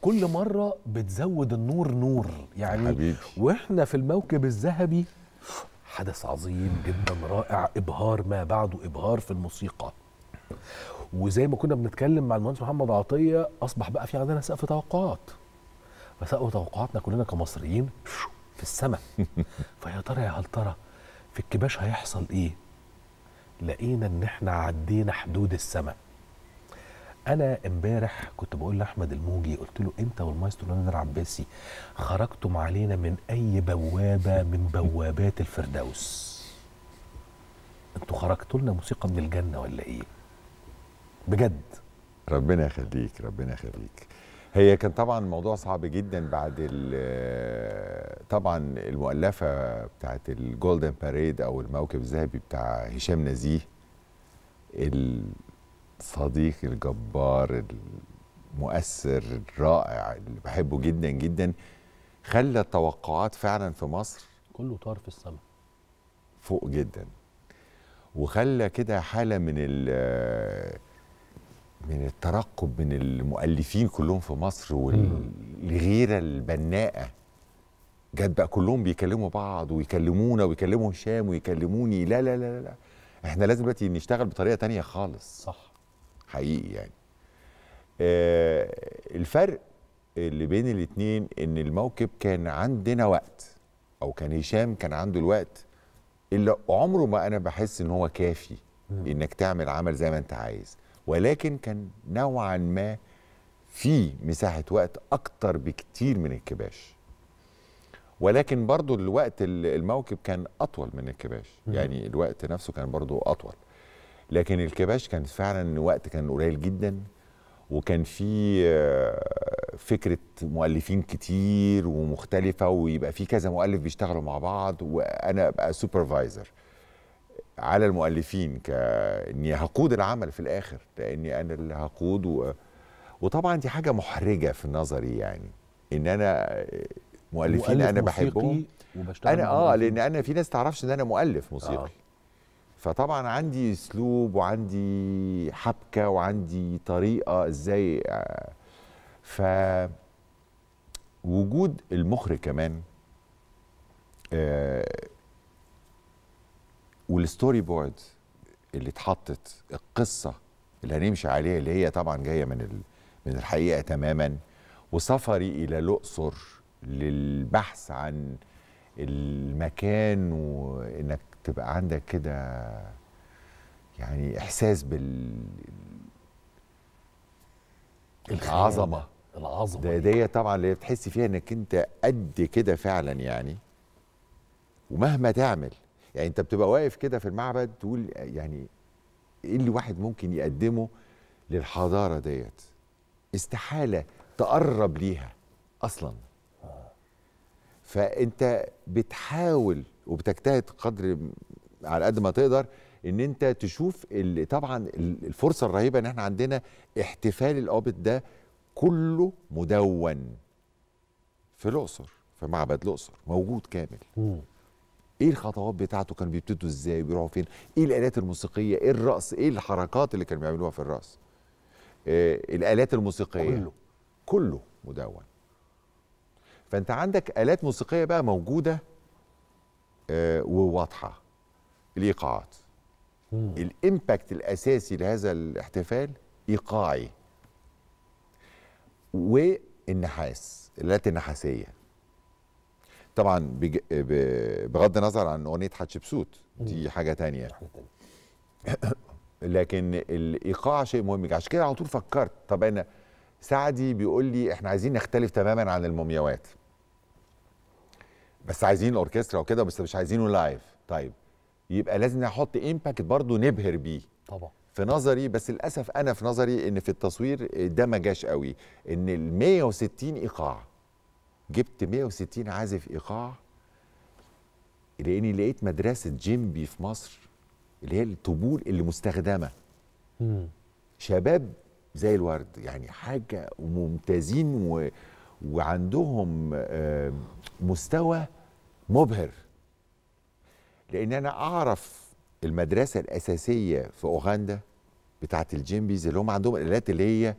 كل مره بتزود النور نور يعني حبيبي. واحنا في الموكب الذهبي حدث عظيم جدا رائع ابهار ما بعده ابهار في الموسيقى وزي ما كنا بنتكلم مع المهندس محمد عطيه اصبح بقى في عندنا سقف توقعات فسقف توقعاتنا كلنا كمصريين في السماء فيا ترى يا هل ترى في الكباش هيحصل ايه لقينا ان احنا عدينا حدود السماء انا امبارح كنت بقول لاحمد الموجي قلت له انت والمايسترو نادر العباسي خرجتم علينا من اي بوابه من بوابات الفردوس انتوا خرجتوا لنا موسيقى من الجنه ولا ايه بجد ربنا يخليك ربنا يخليك هي كان طبعا موضوع صعب جدا بعد آه، طبعا المؤلفه بتاعت الجولدن باريد او الموكب الذهبي بتاع هشام نزيه صديقي الجبار المؤثر الرائع اللي بحبه جدا جدا خلى التوقعات فعلا في مصر كله طار في السماء فوق جدا وخلى كده حاله من من الترقب من المؤلفين كلهم في مصر والغيره البناءه جت بقى كلهم بيكلموا بعض ويكلمونا ويكلموا هشام ويكلموني لا لا لا لا احنا لازم دلوقتي نشتغل بطريقه تانية خالص صح حقيقي يعني آه الفرق اللي بين الاتنين ان الموكب كان عندنا وقت او كان هشام كان عنده الوقت اللي عمره ما انا بحس ان هو كافي انك تعمل عمل زي ما انت عايز ولكن كان نوعا ما في مساحه وقت اكتر بكتير من الكباش ولكن برضو الوقت الموكب كان اطول من الكباش يعني الوقت نفسه كان برضو اطول لكن الكباش كان فعلا وقت كان قليل جدا وكان في آه، فكره مؤلفين كتير ومختلفه ويبقى في كذا مؤلف بيشتغلوا مع بعض وانا ابقى سوبرفايزر على المؤلفين كاني هقود العمل في الاخر لاني انا اللي هقود و... وطبعا دي حاجه محرجه في نظري يعني ان انا آه، مؤلفين انا بحبهم انا اه لان انا في ناس تعرفش ان انا مؤلف موسيقي آه. فطبعا عندي اسلوب وعندي حبكه وعندي طريقه ازاي آه، ف وجود المخرج كمان آه، والستوري بورد اللي اتحطت القصه اللي هنمشي عليها اللي هي طبعا جايه من ال... من الحقيقه تماما وسفري الى الاقصر للبحث عن المكان وانك تبقى عندك كده يعني احساس بال العظمه العظمه ده دي طبعا اللي بتحس فيها انك انت قد كده فعلا يعني ومهما تعمل يعني انت بتبقى واقف كده في المعبد تقول يعني ايه اللي واحد ممكن يقدمه للحضاره ديت استحاله تقرب ليها اصلا آه. فانت بتحاول وبتجتهد قدر على قد ما تقدر ان انت تشوف اللي طبعا الفرصه الرهيبه ان احنا عندنا احتفال القابض ده كله مدون في الاقصر في معبد الاقصر موجود كامل ايه الخطوات بتاعته كانوا بيبتدوا ازاي بيروحوا فين ايه الالات الموسيقيه ايه الرقص ايه الحركات اللي كانوا بيعملوها في الرقص إيه الالات الموسيقيه كله كله مدون فانت عندك الات موسيقيه بقى موجوده آه، وواضحه الايقاعات الامباكت الاساسي لهذا الاحتفال ايقاعي والنحاس اللات النحاسيه طبعا بغض النظر عن اغنيه حتشبسوت دي حاجه تانية لكن الايقاع شيء مهم عشان كده على طول فكرت طب انا سعدي بيقول لي احنا عايزين نختلف تماما عن المومياوات بس عايزين الاوركسترا وكده بس مش عايزينه لايف طيب يبقى لازم احط امباكت برضه نبهر بيه طبعا في نظري بس للاسف انا في نظري ان في التصوير ده ما جاش قوي ان ال 160 ايقاع جبت 160 عازف ايقاع لاني لقيت مدرسه جيمبي في مصر اللي هي الطبول اللي مستخدمه مم. شباب زي الورد يعني حاجه ممتازين و... وعندهم آه، مستوى مبهر لان انا اعرف المدرسه الاساسيه في اوغندا بتاعه الجيمبيز اللي هم عندهم الالات اللي هي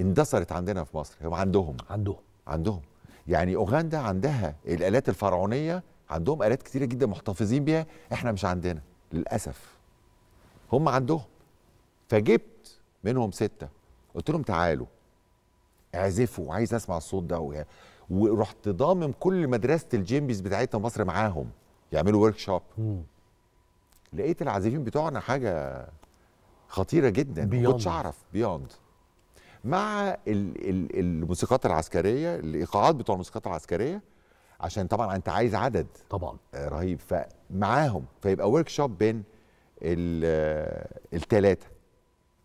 اندثرت عندنا في مصر هم عندهم عندهم عندهم يعني اوغندا عندها الالات الفرعونيه عندهم الات كتيره جدا محتفظين بيها احنا مش عندنا للاسف هم عندهم فجبت منهم سته قلت لهم تعالوا اعزفوا وعايز اسمع الصوت ده ورحت ضامم كل مدرسه الجيمبيز بتاعتنا مصر معاهم يعملوا ورك شوب لقيت العازفين بتوعنا حاجه خطيره جدا ما كنتش اعرف بيوند مع الموسيقات العسكريه الايقاعات بتوع الموسيقات العسكريه عشان طبعا انت عايز عدد طبعا آه، رهيب فمعاهم فيبقى ورك شوب بين الثلاثه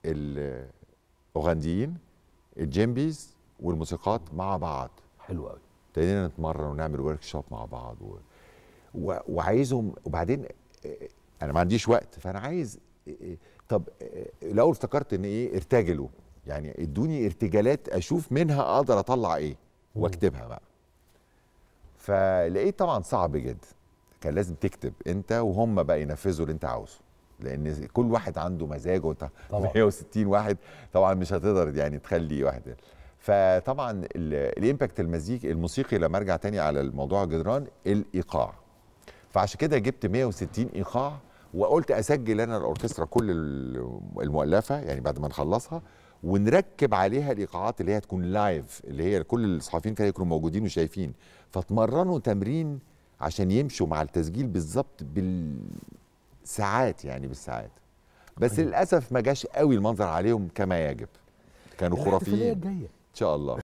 الاوغنديين الجيمبيز والموسيقات مع بعض حلو قوي ابتدينا نتمرن ونعمل ورك شوب مع بعض و... و... وعايزهم وبعدين آه، انا ما عنديش وقت فانا عايز آه، آه، طب الاول افتكرت ان ايه ارتجلوا يعني ادوني ارتجالات اشوف منها اقدر اطلع ايه واكتبها بقى فلقيت طبعا صعب جدا كان لازم تكتب انت وهم بقى ينفذوا اللي انت عاوزه لان كل واحد عنده مزاجه انت 160 واحد طبعا مش هتقدر يعني تخلي واحد فطبعا الامباكت المزيكي الموسيقي لما ارجع تاني على الموضوع الجدران الايقاع فعشان كده جبت 160 ايقاع وقلت اسجل انا الاوركسترا كل المؤلفه يعني بعد ما نخلصها ونركب عليها الايقاعات اللي هي تكون لايف اللي هي كل الصحفيين كانوا يكونوا موجودين وشايفين فاتمرنوا تمرين عشان يمشوا مع التسجيل بالظبط بالساعات يعني بالساعات بس طيب. للاسف ما جاش قوي المنظر عليهم كما يجب كانوا خرافيين الجايه Allah.